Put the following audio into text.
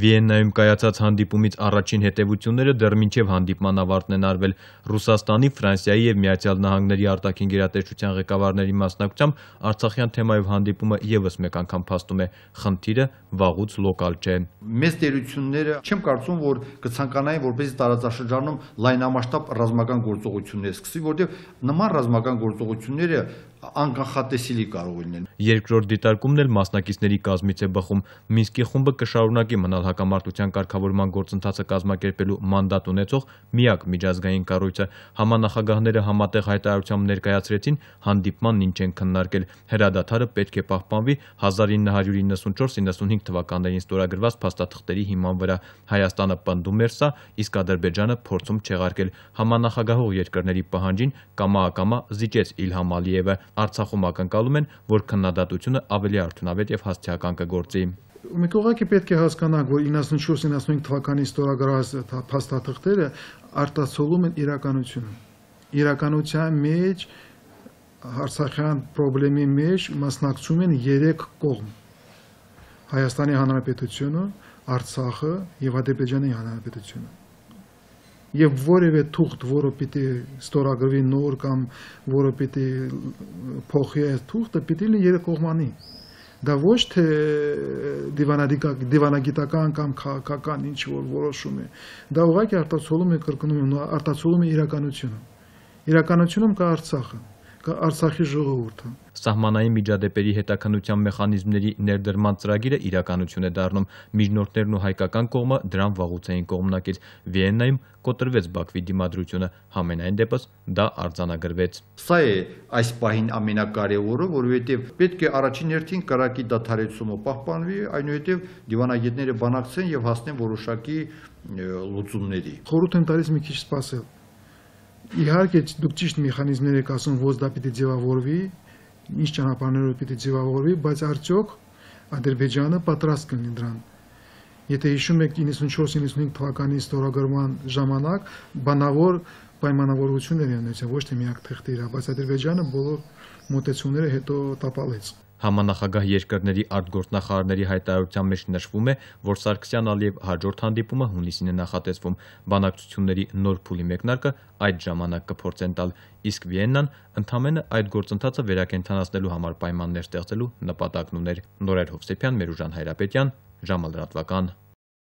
Վիեննայում կայացած հանդիպումից առաջին հետևությունները դեռ մինչև հանդիպման ավարտն են արվել։ Ռուսաստանի, Ֆրանսիայի եւ Միացյալ Նահանգների արտաքին գերատեսչության ղեկավարների մասնակցությամբ Արցախյան թեմայով հանդիպումը եւս մեկ անգամ փաստում է, խնդիրը վաղուց լոկալ չէ։ Մեծ դերությունները չեմ կարծում, որ կցանկանային, որպեսզի տարածաշրջանում լայնամասշտաբ ռազմական գործողություններ սկսվի, որտեղ նման ռազմական գործողությունները անկախատեսելի կարող է լինել։ Երկրորդ դիտարկումն էլ մասնակիցների կազմից է բխում։ Մինսկի խումբը կշարունակի մնալ հակամարտության կարգավորման գործընթացը կազմակերպելու մանդատ ունեցող միակ միջազգային կառույցը։ Համանախագահները համատեղ հայտարարությամբ ներկայացրեցին հանդիպմանն ինչ են քննարկել։ Հրադադարը պետք է պահպանվի 1994-95 թվականներին ստորագրված փաստաթղթերի հիման վրա։ Հայաստանը պնդում էր սա, իսկ Ադրբեջանը փորձում չեղարկել։ Համանախագահող երկրների պահանջին կամա-ակամա զիջեց Իլհամ Ալիևը Արցախում ակնկալում են, որ քննադատությունը ավելի արդյունավետ եւ հասցեական կգործի։ Մենք ուղղակի պետք է հասկանանք, որ 94-95 թվականի ստորագրած փաստաթղթերը արտացոլում են իրականությունը։ Իրականության մեջ Արցախյան խնդրի մեջ մասնակցում են 3 կողմ։ Հայաստանի Հանրապետությունը, Արցախը եւ Ադրբեջանի Հանրապետությունը եւ որևէ թուղթ, որը պիտի ստորագրվի նոր կամ որը պիտի փոխի այս թուղթը, պիտի լինի երկկողմանի։ Դա ոչ թե դիվանագիտական կամ քաղաքական ինչ որ որոշում է։ Դա ուղղակի արտացոլում է կրկնում, արտացոլում է իրականությունը։ Իրականությունում կա Արցախը Արցախի ժողովուրդը։ Սահմանային միջադեպերի հետաքննության մեխանիզմների ներդրման ծրագիրը իրականություն է դառնում։ Միջնորդներն ու հայկական կողմը դրան վաղուց էին կողմնակից։ Վիեննայում կոտրվեց Բաքվի դիմադրությունը, համենայն դեպս դա արձանագրվեց։ Սա է այս պահին ամենակարևորը, որովհետև պետք է առաջին հերթին կրակի դադարեցումը պահպանվի, այնուհետև դիվանագետները բանակցեն եւ հասնեն որոշակի լուծումների։ Խորհուրդ են տալիս մի քիչ սպասել Իհարկե դուք ճիշտ մեխանիզմներ եք ասում, ոչ դա պիտի ձևավորվի, ինչ ճանապարհներով պիտի ձևավորվի, բայց արդյոք Ադրբեջանը պատրաստ կլինի դրան։ Եթե հիշում եք 94-95 թվականի ստորագրման ժամանակ բանավոր պայմանավորություններ են ունեցել ոչ թե միակ թղթերը, բայց Ադրբեջանը բոլոր մտեցումները հետո տապալեց։ Համանախագահ երկրների արտգործնախարարների հայտարարության մեջ նշվում է, որ Սարգսյան-Ալիև հաջորդ հանդիպումը հունիսին է նախատեսվում։ Բանակցությունների նոր փուլի մեկնարկը այդ ժամանակ կփորձեն տալ, իսկ Վիեննան ընդամենը այդ գործընթացը վերակենդանացնելու համար պայմաններ ստեղծելու նպատակն ուներ։ Նորայր Հովսեփյան, Մերուժան Հայրապետյան, ժամը լրատվական։